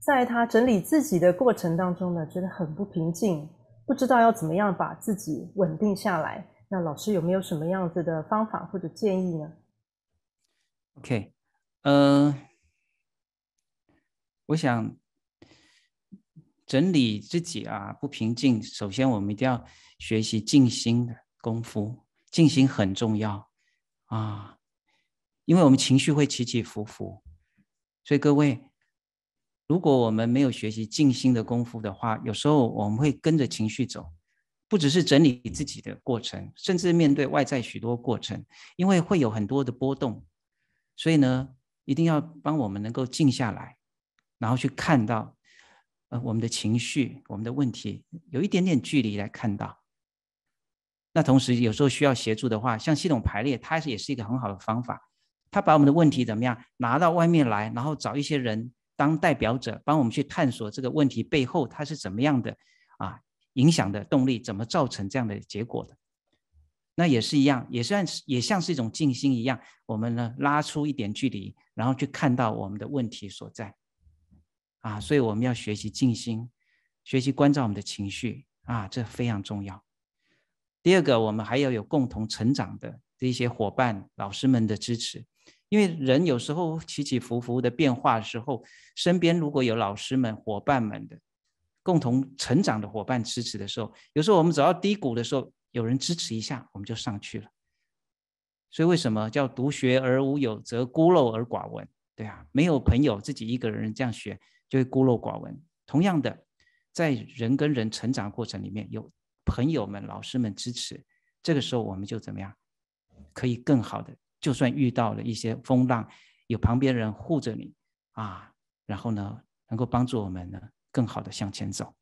在他整理自己的过程当中呢，觉得很不平静，不知道要怎么样把自己稳定下来。那老师有没有什么样子的方法或者建议呢？OK，呃，我想。整理自己啊，不平静。首先，我们一定要学习静心的功夫。静心很重要啊，因为我们情绪会起起伏伏。所以，各位，如果我们没有学习静心的功夫的话，有时候我们会跟着情绪走。不只是整理自己的过程，甚至面对外在许多过程，因为会有很多的波动。所以呢，一定要帮我们能够静下来，然后去看到。呃，我们的情绪，我们的问题，有一点点距离来看到。那同时，有时候需要协助的话，像系统排列，它也是一个很好的方法。它把我们的问题怎么样拿到外面来，然后找一些人当代表者，帮我们去探索这个问题背后它是怎么样的啊，影响的动力怎么造成这样的结果的。那也是一样，也算是也像是一种静心一样，我们呢拉出一点距离，然后去看到我们的问题所在。啊，所以我们要学习静心，学习关照我们的情绪啊，这非常重要。第二个，我们还要有共同成长的这些伙伴、老师们的支持，因为人有时候起起伏伏的变化的时候，身边如果有老师们、伙伴们的共同成长的伙伴支持的时候，有时候我们走到低谷的时候，有人支持一下，我们就上去了。所以为什么叫独学而无友，则孤陋而寡闻？对啊，没有朋友，自己一个人这样学。就会孤陋寡闻。同样的，在人跟人成长过程里面，有朋友们、老师们支持，这个时候我们就怎么样，可以更好的，就算遇到了一些风浪，有旁边人护着你啊，然后呢，能够帮助我们呢，更好的向前走。